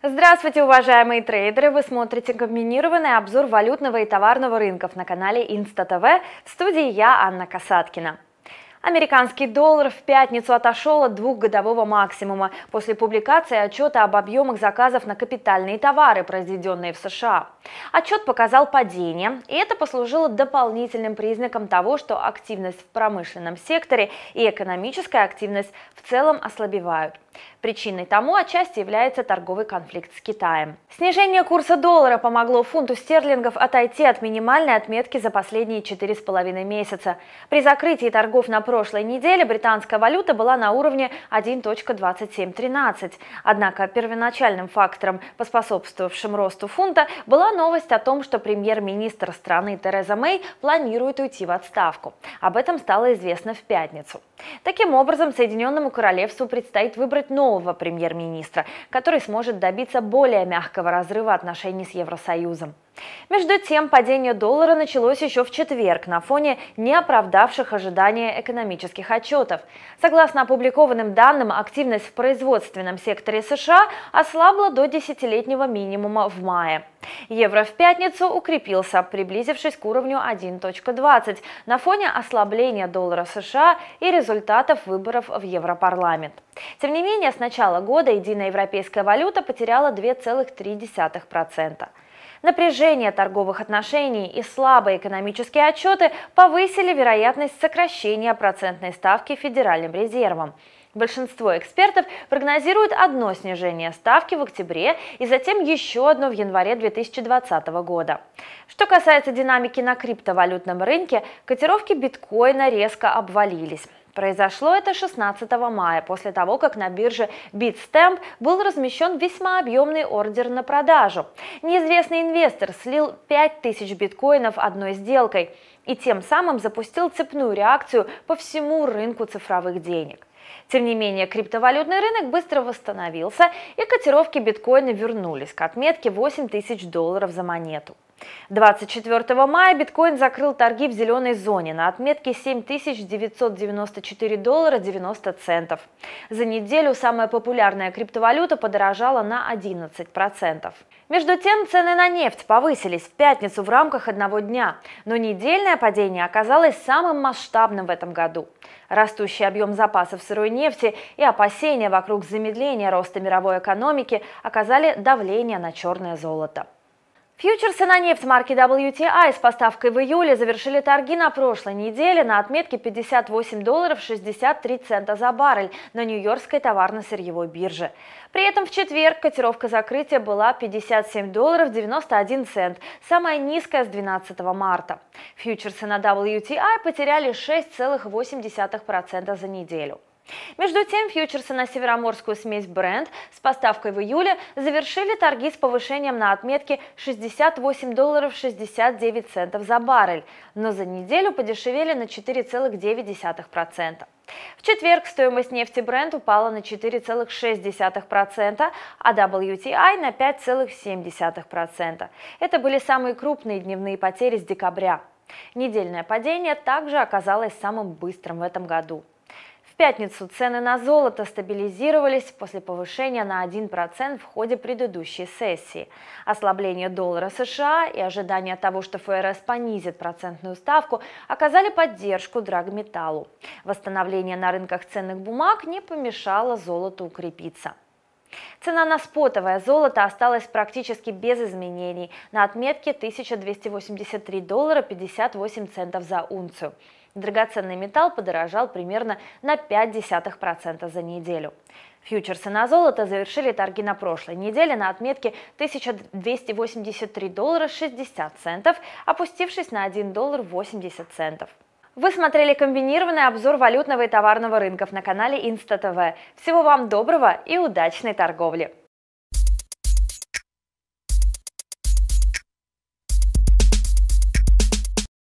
Здравствуйте, уважаемые трейдеры! Вы смотрите комбинированный обзор валютного и товарного рынков на канале InstaTV. В студии я, Анна Касаткина. Американский доллар в пятницу отошел от двухгодового максимума после публикации отчета об объемах заказов на капитальные товары, произведенные в США. Отчет показал падение, и это послужило дополнительным признаком того, что активность в промышленном секторе и экономическая активность в целом ослабевают. Причиной тому отчасти является торговый конфликт с Китаем. Снижение курса доллара помогло фунту стерлингов отойти от минимальной отметки за последние четыре с половиной месяца. При закрытии торгов на прошлой неделе британская валюта была на уровне 1.2713. Однако первоначальным фактором, поспособствовавшим росту фунта, была новость о том, что премьер-министр страны Тереза Мэй планирует уйти в отставку. Об этом стало известно в пятницу. Таким образом, Соединенному Королевству предстоит выбрать новую нового премьер-министра, который сможет добиться более мягкого разрыва отношений с Евросоюзом. Между тем, падение доллара началось еще в четверг на фоне неоправдавших ожидания экономических отчетов. Согласно опубликованным данным, активность в производственном секторе США ослабла до десятилетнего минимума в мае. Евро в пятницу укрепился, приблизившись к уровню 1.20 на фоне ослабления доллара США и результатов выборов в Европарламент. Тем не менее, с начала года единая европейская валюта потеряла 2,3%. Напряжение торговых отношений и слабые экономические отчеты повысили вероятность сокращения процентной ставки Федеральным резервом. Большинство экспертов прогнозируют одно снижение ставки в октябре и затем еще одно в январе 2020 года. Что касается динамики на криптовалютном рынке, котировки биткоина резко обвалились. Произошло это 16 мая, после того, как на бирже Bitstamp был размещен весьма объемный ордер на продажу. Неизвестный инвестор слил 5000 биткоинов одной сделкой и тем самым запустил цепную реакцию по всему рынку цифровых денег. Тем не менее, криптовалютный рынок быстро восстановился, и котировки биткоина вернулись к отметке 8 тысяч долларов за монету. 24 мая биткоин закрыл торги в зеленой зоне на отметке 7994 доллара 90 центов. За неделю самая популярная криптовалюта подорожала на 11%. Между тем, цены на нефть повысились в пятницу в рамках одного дня, но недельное падение оказалось самым масштабным в этом году. Растущий объем запасов сырой нефти и опасения вокруг замедления роста мировой экономики оказали давление на черное золото. Фьючерсы на нефть марки WTI с поставкой в июле завершили торги на прошлой неделе на отметке 58 долларов 63 цента за баррель на Нью-Йоркской товарно-сырьевой бирже. При этом в четверг котировка закрытия была 57 долларов 91 цент, самая низкая с 12 марта. Фьючерсы на WTI потеряли 6,8% за неделю. Между тем, фьючерсы на североморскую смесь Brent с поставкой в июле завершили торги с повышением на отметке 68 долларов 69 центов за баррель, но за неделю подешевели на 4,9%. В четверг стоимость нефти Brent упала на 4,6%, а WTI на 5,7%. Это были самые крупные дневные потери с декабря. Недельное падение также оказалось самым быстрым в этом году пятницу цены на золото стабилизировались после повышения на 1% в ходе предыдущей сессии. Ослабление доллара США и ожидание того, что ФРС понизит процентную ставку, оказали поддержку драгметаллу. Восстановление на рынках ценных бумаг не помешало золоту укрепиться. Цена на спотовое золото осталась практически без изменений на отметке 1283 доллара 58 центов за унцию. Драгоценный металл подорожал примерно на 0,5% за неделю. Фьючерсы на золото завершили торги на прошлой неделе на отметке 1283 доллара 60 центов, опустившись на 1 доллар 80 центов. Вы смотрели комбинированный обзор валютного и товарного рынков на канале InstaTV. Всего вам доброго и удачной торговли!